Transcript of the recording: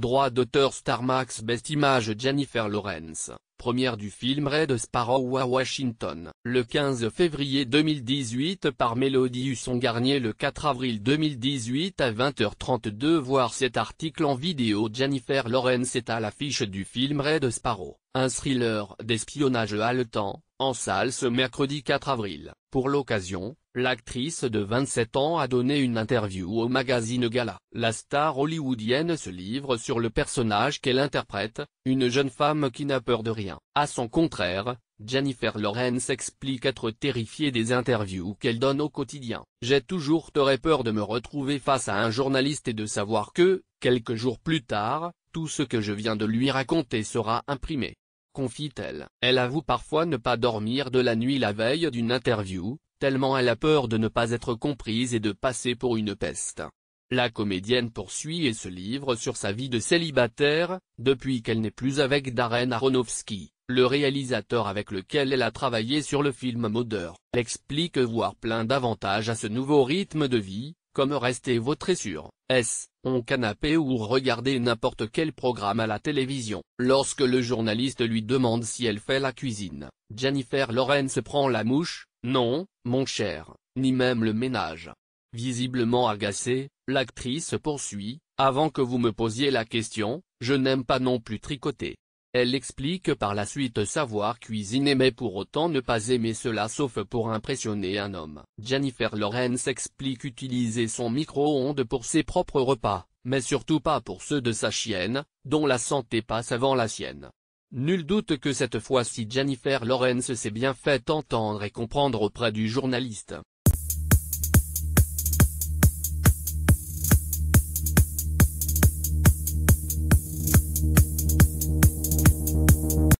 Droit d'auteur Starmax Best Image Jennifer Lawrence, première du film Red Sparrow à Washington. Le 15 février 2018 par Mélodie Husson Garnier le 4 avril 2018 à 20h32 Voir cet article en vidéo Jennifer Lawrence est à l'affiche du film Red Sparrow. Un thriller d'espionnage haletant, en salle ce mercredi 4 avril. Pour l'occasion, l'actrice de 27 ans a donné une interview au magazine Gala. La star hollywoodienne se livre sur le personnage qu'elle interprète, une jeune femme qui n'a peur de rien. À son contraire, Jennifer Lawrence explique être terrifiée des interviews qu'elle donne au quotidien. J'ai toujours très peur de me retrouver face à un journaliste et de savoir que, quelques jours plus tard, tout ce que je viens de lui raconter sera imprimé confie-t-elle. Elle avoue parfois ne pas dormir de la nuit la veille d'une interview, tellement elle a peur de ne pas être comprise et de passer pour une peste. La comédienne poursuit et se livre sur sa vie de célibataire, depuis qu'elle n'est plus avec Darren Aronofsky, le réalisateur avec lequel elle a travaillé sur le film Modeur. Elle explique voir plein d'avantages à ce nouveau rythme de vie, comme rester vautré sûr, S, on canapé ou regarder n'importe quel programme à la télévision. Lorsque le journaliste lui demande si elle fait la cuisine, Jennifer Lawrence prend la mouche, non, mon cher, ni même le ménage. Visiblement agacée, l'actrice poursuit, avant que vous me posiez la question, je n'aime pas non plus tricoter. Elle explique par la suite savoir cuisiner mais pour autant ne pas aimer cela sauf pour impressionner un homme. Jennifer Lawrence explique utiliser son micro-ondes pour ses propres repas, mais surtout pas pour ceux de sa chienne, dont la santé passe avant la sienne. Nul doute que cette fois-ci Jennifer Lawrence s'est bien fait entendre et comprendre auprès du journaliste.